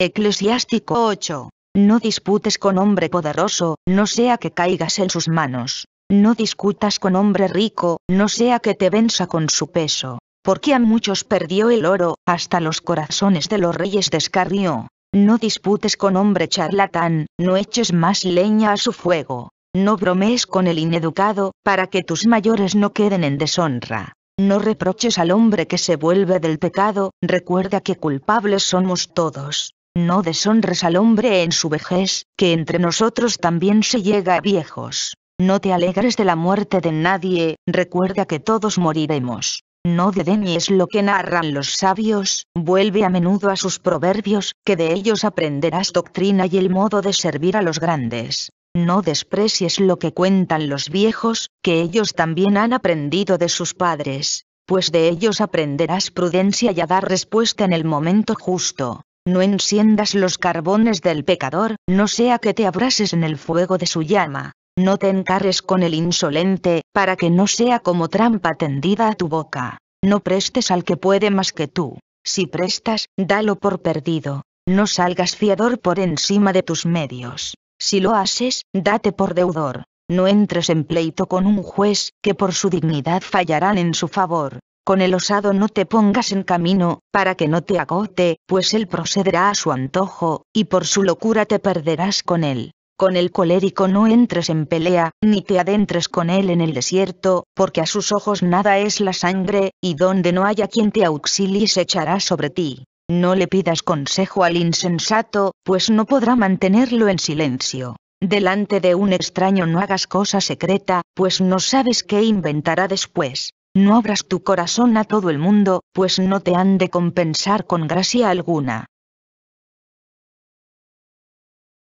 Eclesiástico 8. No disputes con hombre poderoso, no sea que caigas en sus manos. No discutas con hombre rico, no sea que te venza con su peso. Porque a muchos perdió el oro, hasta los corazones de los reyes descarrió. No disputes con hombre charlatán, no eches más leña a su fuego. No bromees con el ineducado, para que tus mayores no queden en deshonra. No reproches al hombre que se vuelve del pecado, recuerda que culpables somos todos. No deshonres al hombre en su vejez, que entre nosotros también se llega a viejos. No te alegres de la muerte de nadie, recuerda que todos moriremos. No es lo que narran los sabios, vuelve a menudo a sus proverbios, que de ellos aprenderás doctrina y el modo de servir a los grandes. No desprecies lo que cuentan los viejos, que ellos también han aprendido de sus padres, pues de ellos aprenderás prudencia y a dar respuesta en el momento justo no enciendas los carbones del pecador, no sea que te abrases en el fuego de su llama. No te encarres con el insolente, para que no sea como trampa tendida a tu boca. No prestes al que puede más que tú. Si prestas, dalo por perdido. No salgas fiador por encima de tus medios. Si lo haces, date por deudor. No entres en pleito con un juez, que por su dignidad fallarán en su favor. Con el osado no te pongas en camino, para que no te agote, pues él procederá a su antojo, y por su locura te perderás con él. Con el colérico no entres en pelea, ni te adentres con él en el desierto, porque a sus ojos nada es la sangre, y donde no haya quien te auxilie se echará sobre ti. No le pidas consejo al insensato, pues no podrá mantenerlo en silencio. Delante de un extraño no hagas cosa secreta, pues no sabes qué inventará después. No abras tu corazón a todo el mundo, pues no te han de compensar con gracia alguna.